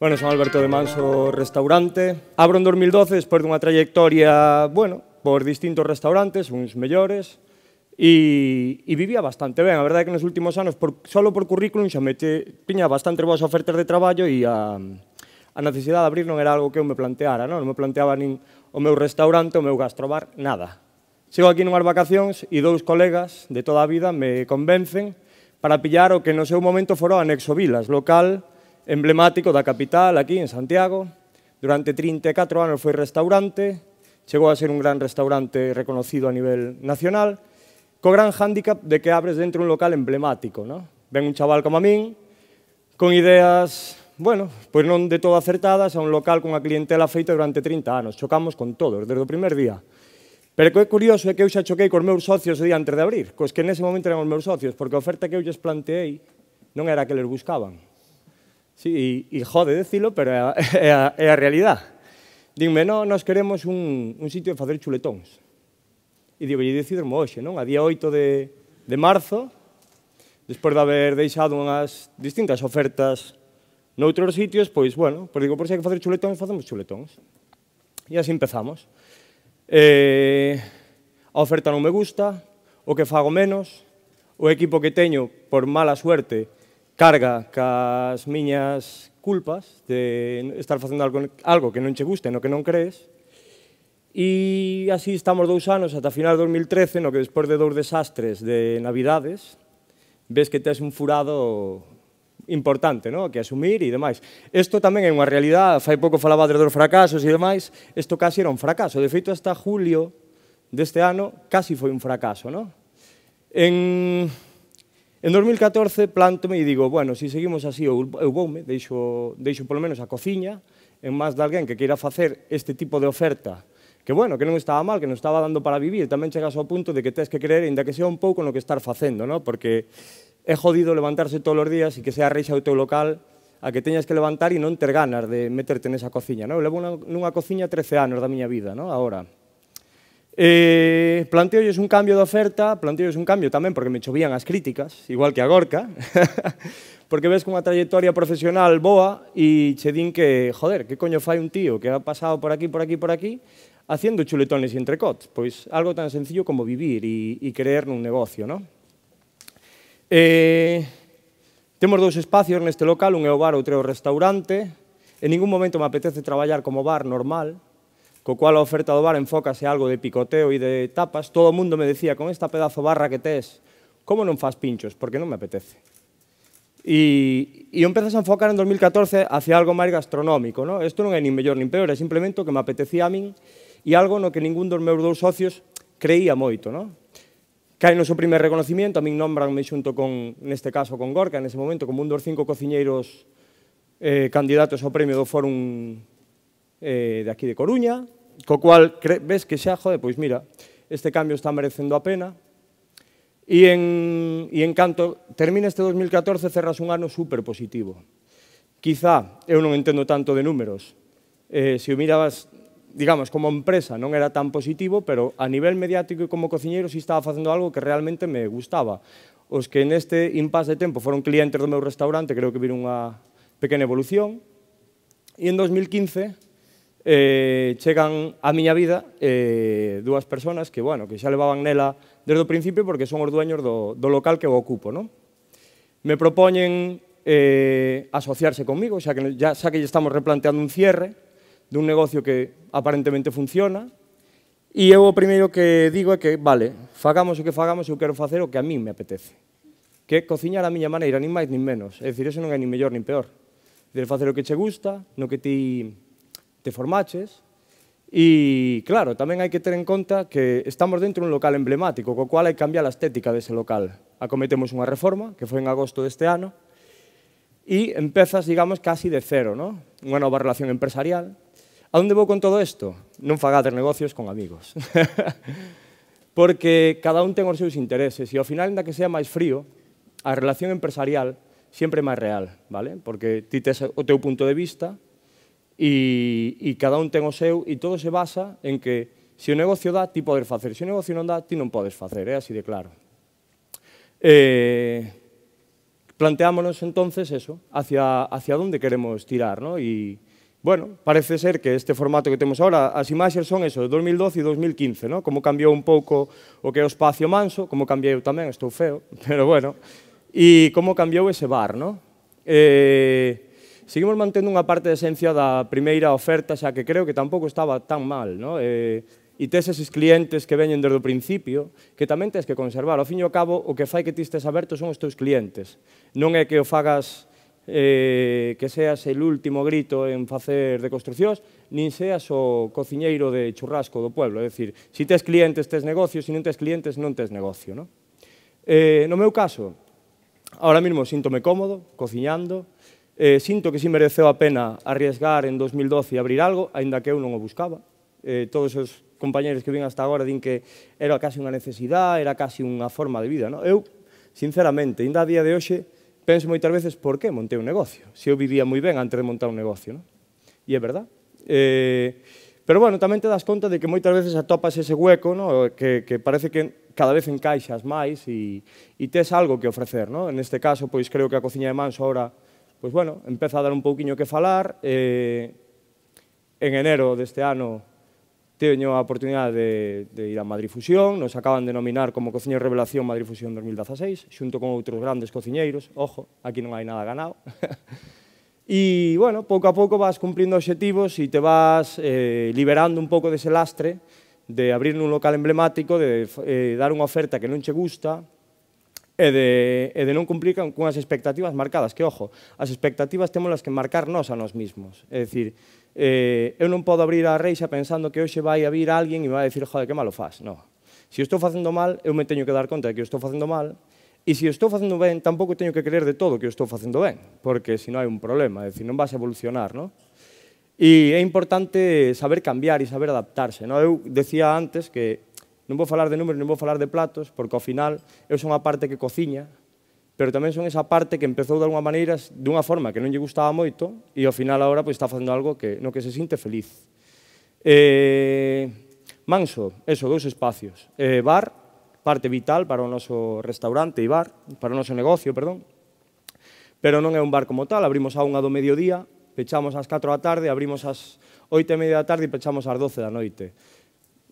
Bueno, son Alberto de Manso Restaurante. Abro en 2012 despois dunha trayectoria, bueno, por distintos restaurantes, uns mellores, e, e vivía bastante ben. A verdade é que nos últimos anos, por, solo por currículum, xa me tiña bastante boas ofertas de traballo e a, a necesidade de abrir non era algo que eu me planteara, non, non me planteaba nin o meu restaurante, o meu gastrobar, nada. Sigo aquí nunhas vacacións e dous colegas de toda a vida me convencen para pillar o que no seu momento foro o Anexo Vilas, local emblemático da capital, aquí en Santiago. Durante 34 anos foi restaurante, chegou a ser un gran restaurante reconocido a nivel nacional, co gran hándicap de que abres dentro un local emblemático. ¿no? Ven un chaval como a min, con ideas, bueno, pois non de todo acertadas, a un local con a clientela feita durante 30 anos. Chocamos con todos, desde o primer día. Pero que é curioso é que eu xa choquei cos meus socios o día antes de abrir, cos que nese momento eran os meus socios, porque a oferta que eu lles planteei non era a que les buscaban. Sí, e, e jode decilo, pero é a, é a, é a realidad. Dime, non, nós queremos un, un sitio de facer chuletóns. E digo, e decidirmo hoxe, non? A día 8 de, de marzo, despois de haber deixado unhas distintas ofertas noutros sitios, pois, bueno, pois digo, por si hai que facer chuletóns, facemos chuletóns. E así empezamos. Eh, a oferta non me gusta, o que fago menos, o equipo que teño, por mala suerte, carga cas miñas culpas de estar facendo algo, algo que non che guste, no que non crees, E así estamos dous anos, ata final de 2013, no que despois de dous desastres de Navidades, ves que tes un furado importante, no? que asumir e demais. Isto tamén é unha realidade, fai pouco falaba de dos fracasos e demais, isto casi era un fracaso. De feito, hasta julio deste ano, casi foi un fracaso. No? En En 2014 plántome e digo, bueno, se si seguimos así eu, voume, deixo, deixo polo menos a cociña, en máis de alguén que queira facer este tipo de oferta que bueno, que non estaba mal, que non estaba dando para vivir, tamén chegas ao punto de que tens que creer, inda que sea un pouco no que estar facendo, no? porque é jodido levantarse todos os días e que sea reixa o teu local a que teñas que levantar e non ter ganas de meterte nesa cociña. No? Eu levo unha, nunha cociña 13 anos da miña vida, no? agora. Eh, planteo un cambio de oferta, planteo un cambio tamén porque me chovían as críticas, igual que a Gorka, porque ves que unha trayectoria profesional boa e che din que, joder, que coño fai un tío que ha pasado por aquí, por aquí, por aquí, haciendo chuletones e entrecots, pois algo tan sencillo como vivir e, e creer nun negocio, non? Eh, temos dous espacios neste local, un é o bar, outro é o restaurante, en ningún momento me apetece traballar como bar normal, co cual a oferta do bar enfócase algo de picoteo e de tapas, todo o mundo me decía, con esta pedazo barra que tes, como non faz pinchos? Porque non me apetece. E, e eu empezas a enfocar en 2014 hacia algo máis gastronómico. No? Isto non é nin mellor nin peor, é simplemente o que me apetecía a min e algo no que ningún dos meus dous socios creía moito. No? Cae no seu primer reconocimiento, a min nombranme xunto con, neste caso, con Gorka, ese momento, como un dos cinco cociñeiros eh, candidatos ao premio do Fórum eh, de aquí de Coruña, Co cual, ves que xa, jode, pois mira, este cambio está merecendo a pena, E en, e en canto termina este 2014, cerras un ano super positivo. Quizá, eu non entendo tanto de números, eh, se o mirabas, digamos, como empresa non era tan positivo, pero a nivel mediático e como cociñeiro si estaba facendo algo que realmente me gustaba. Os que neste impas de tempo foron clientes do meu restaurante, creo que vir unha pequena evolución, e en 2015 eh, chegan á miña vida eh, dúas persoas que, bueno, que xa levaban nela desde o principio porque son os dueños do, do local que eu ocupo. ¿no? Me propoñen eh, asociarse conmigo, xa que, ya, xa que estamos replanteando un cierre dun negocio que aparentemente funciona, e eu o primeiro que digo é que, vale, fagamos o que fagamos, eu quero facer o que a min me apetece, que é cociñar a miña maneira, nin máis nin menos, é dicir, eso non é nin mellor nin peor, de facer o que che gusta, no que ti te formaches, E, claro, tamén hai que ter en conta que estamos dentro dun local emblemático, co cual hai que cambiar a estética dese local. Acometemos unha reforma, que foi en agosto deste ano, e empezas, digamos, casi de cero, ¿no? unha nova relación empresarial. A onde vou con todo isto? Non fagades negocios con amigos. Porque cada un ten os seus intereses e ao final, ainda que sea máis frío, a relación empresarial sempre é máis real, vale? Porque ti tes o teu punto de vista, e, e cada un ten o seu e todo se basa en que se o negocio dá, ti podes facer, se o negocio non dá, ti non podes facer, é así de claro. Eh, planteámonos entonces eso, hacia, hacia onde queremos tirar, ¿no? E, bueno, parece ser que este formato que temos ahora, as imaxes son eso, 2012 e 2015, ¿no? Como cambiou un pouco o que é o espacio manso, como cambiei eu tamén, estou feo, pero bueno, e como cambiou ese bar, ¿no? Eh, seguimos mantendo unha parte de esencia da primeira oferta, xa que creo que tampouco estaba tan mal, no? Eh, e tes eses clientes que veñen desde o principio, que tamén tes que conservar. Ao fin e ao cabo, o que fai que ti estes aberto son os teus clientes. Non é que o fagas eh, que seas el último grito en facer de construcións, nin seas o cociñeiro de churrasco do pueblo. É dicir, se tes clientes, tes negocio, se non tes clientes, non tes negocio. No, eh, no meu caso, ahora mismo síntome cómodo, cociñando, Eh, sinto que si mereceu a pena arriesgar en 2012 e abrir algo, aínda que eu non o buscaba. Eh, todos os compañeros que vin hasta agora din que era casi unha necesidade, era casi unha forma de vida. No? Eu, sinceramente, ainda a día de hoxe, penso moitas veces por que montei un negocio, se eu vivía moi ben antes de montar un negocio. No? E é verdad. Eh, pero bueno, tamén te das conta de que moitas veces atopas ese hueco, no? que, que parece que cada vez encaixas máis e, e tes algo que ofrecer. No? En este caso, pois creo que a cociña de Manso ahora pois bueno, empeza a dar un pouquiño que falar. Eh, en enero deste ano teño a oportunidade de, de ir a Madrid Fusión, nos acaban de nominar como Cociñeiro Revelación Madrid Fusión 2016, xunto con outros grandes cociñeiros, ojo, aquí non hai nada ganado. e, bueno, pouco a pouco vas cumplindo obxectivos e te vas eh, liberando un pouco dese lastre de abrir un local emblemático, de eh, dar unha oferta que non che gusta, e de, e de non con as expectativas marcadas, que ojo, as expectativas las que marcar nós a nós mismos. É dicir, eh, eu non podo abrir a reixa pensando que hoxe vai a vir alguén e vai a dicir, joder, que malo faz. No. Se si estou facendo mal, eu me teño que dar conta de que estou facendo mal, e se estou facendo ben, tampouco teño que creer de todo que estou facendo ben, porque se non hai un problema, é dicir, non vas a evolucionar, non? E é importante saber cambiar e saber adaptarse. Non? Eu decía antes que Non vou falar de números, non vou falar de platos, porque ao final eu son a parte que cociña, pero tamén son esa parte que empezou de alguma maneira dunha forma que non lle gustaba moito e ao final agora pois, está facendo algo que, no que se sinte feliz. Eh, manso, eso, dous espacios. Eh, bar, parte vital para o noso restaurante e bar, para o noso negocio, perdón. Pero non é un bar como tal, abrimos a unha do mediodía, pechamos ás 4 da tarde, abrimos ás 8 e media da tarde e pechamos ás 12 da noite.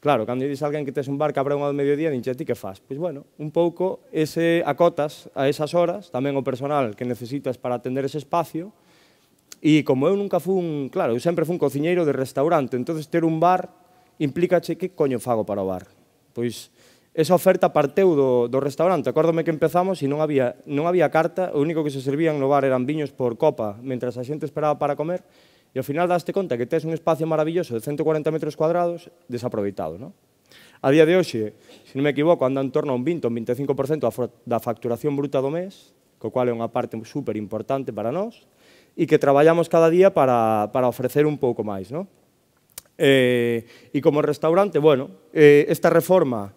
Claro, cando dis alguén que tes un bar que abre unha do mediodía, a ti que faz? Pois bueno, un pouco ese acotas a esas horas, tamén o personal que necesitas para atender ese espacio, e como eu nunca fun, claro, eu sempre fun cociñeiro de restaurante, entonces ter un bar implícache que coño fago para o bar. Pois esa oferta parteu do, do restaurante. Acórdome que empezamos e non había, non había carta, o único que se servían no bar eran viños por copa, mentras a xente esperaba para comer, E ao final daste conta que tes un espacio maravilloso de 140 metros cuadrados desaproveitado, non? A día de hoxe, se non me equivoco, anda en torno a un 20 ou 25% da facturación bruta do mes, co cual é unha parte super importante para nós, e que traballamos cada día para, para ofrecer un pouco máis. Non? Eh, e como restaurante, bueno, eh, esta reforma,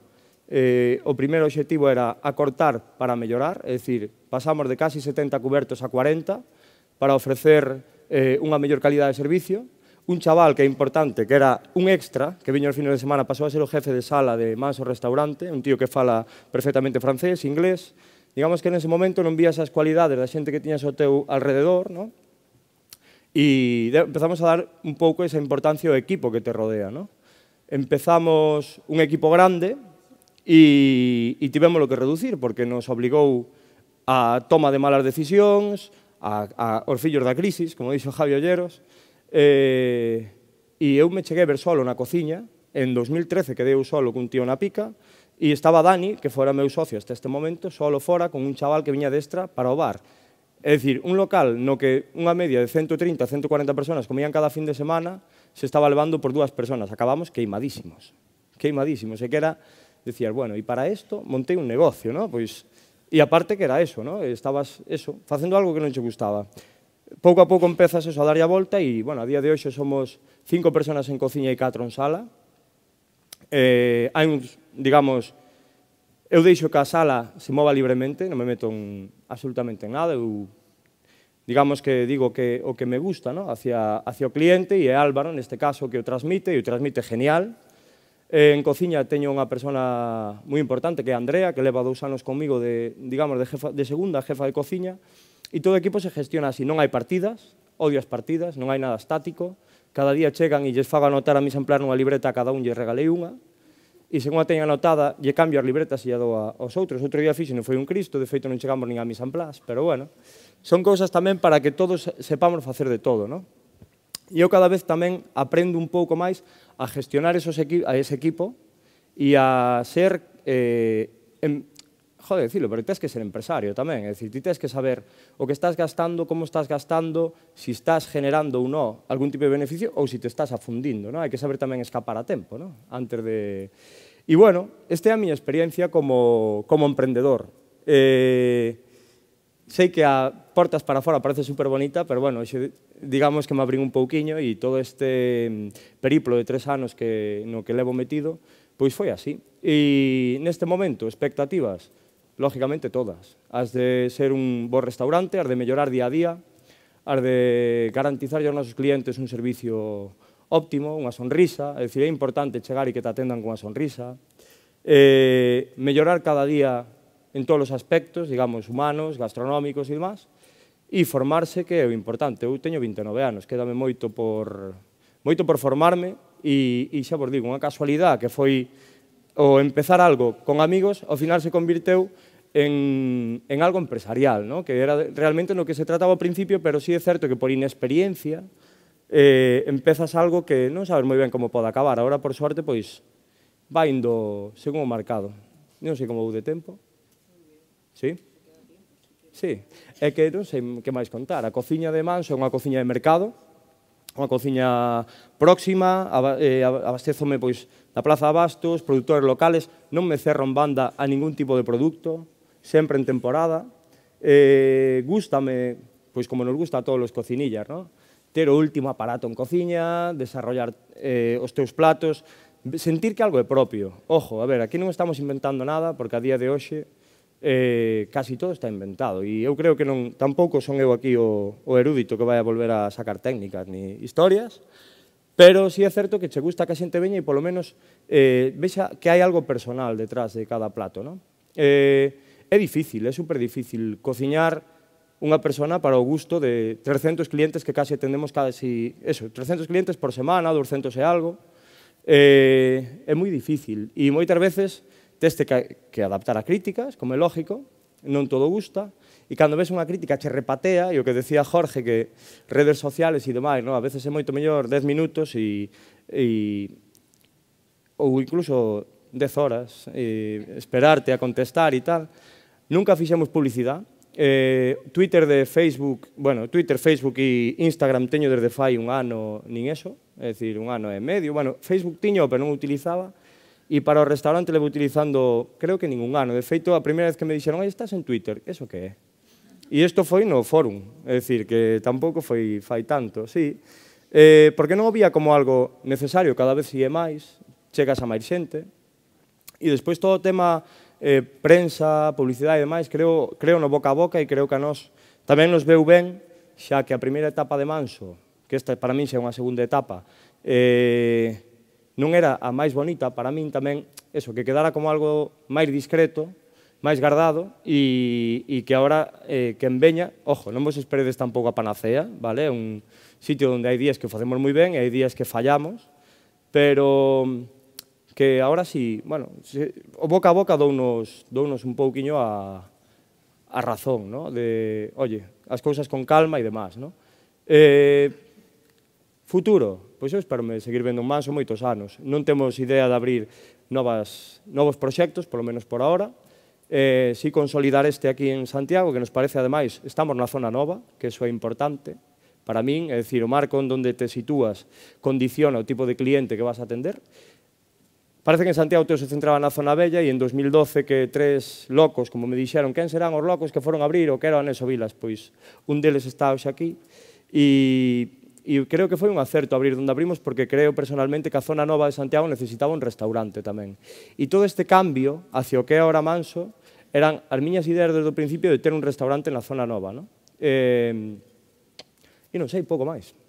eh, o primeiro objetivo era acortar para mellorar, é dicir, pasamos de casi 70 cubertos a 40 para ofrecer eh, unha mellor calidade de servicio, un chaval que é importante, que era un extra, que viño ao fin de semana, pasou a ser o jefe de sala de o Restaurante, un tío que fala perfectamente francés, inglés, digamos que en ese momento non vías as cualidades da xente que tiñas ao teu alrededor, non? E empezamos a dar un pouco esa importancia ao equipo que te rodea, non? Empezamos un equipo grande e, e tivemos lo que reducir, porque nos obligou a toma de malas decisións, a, a, os fillos da crisis, como dixo Javi Olleros, eh, e eu me cheguei a ver solo na cociña, en 2013 quedei eu solo cun tío na pica, e estaba Dani, que fora meu socio hasta este momento, solo fora con un chaval que viña destra para o bar. É dicir, un local no que unha media de 130 a 140 personas comían cada fin de semana, se estaba levando por dúas personas. Acabamos queimadísimos. Queimadísimos. E que era, decías, bueno, e para isto montei un negocio, ¿no? Pois E aparte que era eso, ¿no? estabas eso, facendo algo que non che gustaba. Pouco a pouco empezas eso a dar a volta e, bueno, a día de hoxe somos cinco personas en cociña e catro en sala. Eh, hai uns, digamos, eu deixo que a sala se mova libremente, non me meto en, absolutamente nada, eu digamos que digo que o que me gusta, ¿no? hacia, hacia o cliente e é Álvaro, neste caso, que o transmite, e o transmite genial, En cociña teño unha persona moi importante que é Andrea, que leva dous anos comigo de, digamos, de, jefa, de segunda jefa de cociña, e todo o equipo se gestiona así. Non hai partidas, odio as partidas, non hai nada estático, cada día chegan e lles fago anotar a mis emplear nunha libreta a cada un lle regalei unha, e según a teño anotada, lle cambio as libretas e a dou aos outros. Outro día fixe, non foi un Cristo, de feito non chegamos nin a mis amplas, pero bueno, son cousas tamén para que todos sepamos facer de todo, non? E eu cada vez tamén aprendo un pouco máis a gestionar esos equi a ese equipo e a ser... Eh, em joder, decilo, pero tens que ser empresario tamén. É dicir, ti tens que saber o que estás gastando, como estás gastando, si estás generando ou non algún tipo de beneficio ou si te estás afundindo. Non? Hai que saber tamén escapar a tempo, non? antes de... E bueno, esta é a miña experiencia como, como emprendedor. Eh, sei que a portas para fora parece super bonita, pero bueno, xe, digamos que me abrín un pouquiño e todo este mm, periplo de tres anos que, no que levo metido, pois foi así. E neste momento, expectativas, lógicamente todas. As de ser un bo restaurante, as de mellorar día a día, as de garantizar aos nosos clientes un servicio óptimo, unha sonrisa, é dicir, é importante chegar e que te atendan con unha sonrisa, eh, mellorar cada día en todos os aspectos, digamos, humanos, gastronómicos e demás, e formarse que é o importante. Eu teño 29 anos, quedame moito por, moito por formarme e, e xa vos digo, unha casualidade que foi o empezar algo con amigos, ao final se convirteu en, en algo empresarial, ¿no? que era realmente no que se trataba ao principio, pero sí é certo que por inexperiencia eh, empezas algo que non sabes moi ben como pode acabar. Ahora, por sorte, pois, vai indo según o marcado. Non sei como vou de tempo. Sí? Sí, é que non sei que máis contar. A cociña de Manso é unha cociña de mercado, unha cociña próxima, eh, abastezome pois da Plaza Abastos, produtores locales, non me cerro en banda a ningún tipo de produto, sempre en temporada. Eh, gústame, pois como nos gusta a todos os cocinillas, non? ter o último aparato en cociña, desarrollar eh, os teus platos, sentir que algo é propio. Ojo, a ver, aquí non estamos inventando nada, porque a día de hoxe eh, casi todo está inventado. E eu creo que non, tampouco son eu aquí o, o erudito que vai a volver a sacar técnicas ni historias, pero sí é certo que che gusta que a xente veña e polo menos eh, vexa que hai algo personal detrás de cada plato. Non? Eh, é difícil, é super difícil cociñar unha persona para o gusto de 300 clientes que casi atendemos casi, eso, 300 clientes por semana, 200 e algo, eh, é moi difícil. E moitas veces Teste que, que adaptar a críticas, como é lógico, non todo gusta, e cando ves unha crítica che repatea, e o que decía Jorge, que redes sociales e demais, no? a veces é moito mellor 10 minutos e, e ou incluso 10 horas, e esperarte a contestar e tal, nunca fixemos publicidade, Eh, Twitter de Facebook, bueno, Twitter, Facebook e Instagram teño desde fai un ano nin eso, é dicir, un ano e medio. Bueno, Facebook tiño, pero non utilizaba. E para o restaurante levo utilizando, creo que ningún ano. De feito, a primeira vez que me dixeron, aí estás en Twitter, eso que é? E isto foi no fórum, é dicir, que tampouco foi fai tanto, sí. Eh, porque non o como algo necesario, cada vez é máis, chegas a máis xente. E despois todo o tema eh, prensa, publicidade e demais, creo, creo no boca a boca e creo que a nós tamén nos veu ben, xa que a primeira etapa de Manso, que esta para min xa é unha segunda etapa, eh, non era a máis bonita para min tamén, eso, que quedara como algo máis discreto, máis guardado e, e que agora eh, que enveña, veña, ojo, non vos esperedes tampouco a panacea, vale? un sitio onde hai días que facemos moi ben e hai días que fallamos, pero que agora si, bueno, si, o boca a boca dounos, dounos un pouquiño a, a razón, no? de, oye, as cousas con calma e demás. No? Eh, futuro, Pois eu espero seguir vendo un manso moitos anos. Non temos idea de abrir novas, novos proxectos, polo menos por ahora, eh, si consolidar este aquí en Santiago, que nos parece, ademais, estamos na zona nova, que iso é importante, para min, é dicir, o marco en donde te sitúas condiciona o tipo de cliente que vas a atender. Parece que en Santiago todo se centraba na zona bella e en 2012 que tres locos, como me dixeron, quen serán os locos que foron a abrir o que eran eso vilas, pois un deles está hoxe aquí e E creo que foi un acerto abrir onde abrimos porque creo personalmente que a zona nova de Santiago necesitaba un restaurante tamén. E todo este cambio hacia o que é ahora Manso eran as miñas ideas desde o principio de ter un restaurante na zona nova. ¿no? Eh, e non sei, pouco máis.